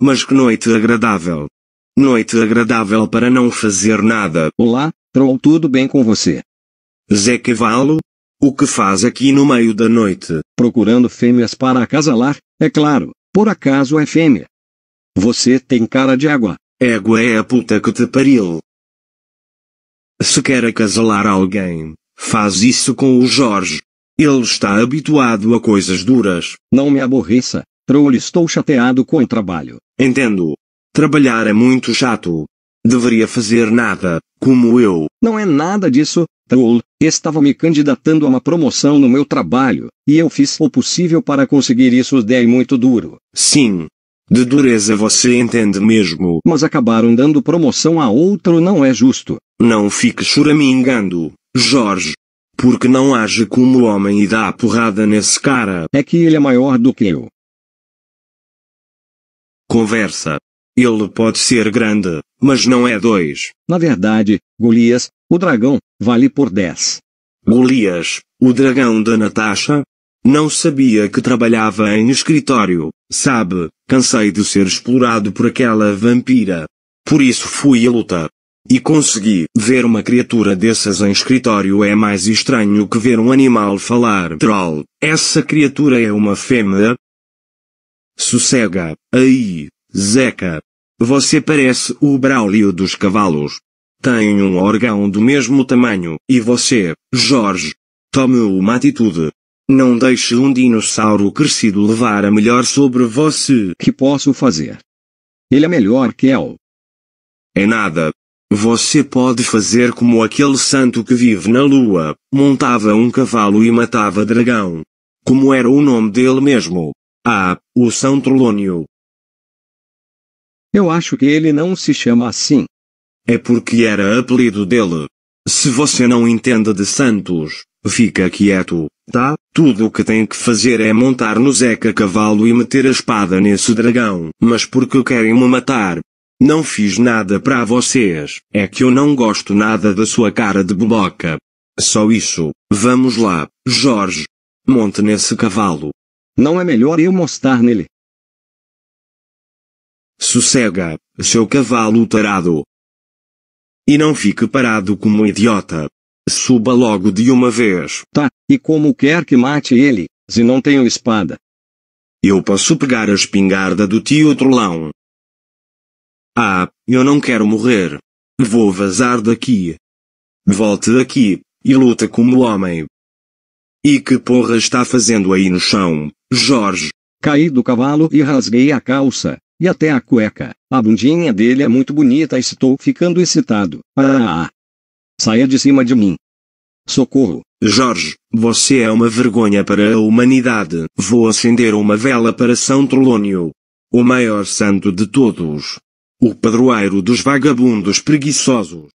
Mas que noite agradável! Noite agradável para não fazer nada. Olá, Troll, tudo bem com você? Zé Cavalo? O que faz aqui no meio da noite? Procurando fêmeas para acasalar, é claro, por acaso é fêmea. Você tem cara de água. Égua é a puta que te pariu. Se quer acasalar alguém, faz isso com o Jorge. Ele está habituado a coisas duras. Não me aborreça, Troll, estou chateado com o trabalho. Entendo. Trabalhar é muito chato. Deveria fazer nada, como eu. Não é nada disso, Raul. Estava me candidatando a uma promoção no meu trabalho, e eu fiz o possível para conseguir isso dei muito duro. Sim. De dureza você entende mesmo. Mas acabaram dando promoção a outro não é justo. Não fique choramingando, Jorge. Porque não age como homem e dá porrada nesse cara. É que ele é maior do que eu. Conversa. Ele pode ser grande, mas não é dois. Na verdade, Golias, o dragão, vale por dez. Golias, o dragão da Natasha? Não sabia que trabalhava em escritório, sabe? Cansei de ser explorado por aquela vampira. Por isso fui à luta. E consegui. Ver uma criatura dessas em escritório é mais estranho que ver um animal falar. Troll, essa criatura é uma fêmea? Sossega, aí, Zeca. Você parece o Braulio dos cavalos. Tem um órgão do mesmo tamanho, e você, Jorge, tome uma atitude. Não deixe um dinossauro crescido levar a melhor sobre você. Que posso fazer? Ele é melhor que eu. É nada. Você pode fazer como aquele santo que vive na lua, montava um cavalo e matava dragão. Como era o nome dele mesmo? Ah, o São Trolônio. Eu acho que ele não se chama assim. É porque era apelido dele. Se você não entende de Santos, fica quieto, tá? Tudo o que tem que fazer é montar no Zeca Cavalo e meter a espada nesse dragão. Mas porque querem me matar? Não fiz nada para vocês. É que eu não gosto nada da sua cara de boboca. Só isso. Vamos lá, Jorge. Monte nesse cavalo. Não é melhor eu mostrar nele? Sossega, seu cavalo tarado. E não fique parado como um idiota. Suba logo de uma vez. Tá, e como quer que mate ele, se não tenho espada? Eu posso pegar a espingarda do tio Trolão. Ah, eu não quero morrer. Vou vazar daqui. Volte daqui, e luta como homem. E que porra está fazendo aí no chão, Jorge? Caí do cavalo e rasguei a calça, e até a cueca. A bundinha dele é muito bonita e estou ficando excitado. Ah, ah, Saia de cima de mim. Socorro. Jorge, você é uma vergonha para a humanidade. Vou acender uma vela para São Trolônio. O maior santo de todos. O padroeiro dos vagabundos preguiçosos.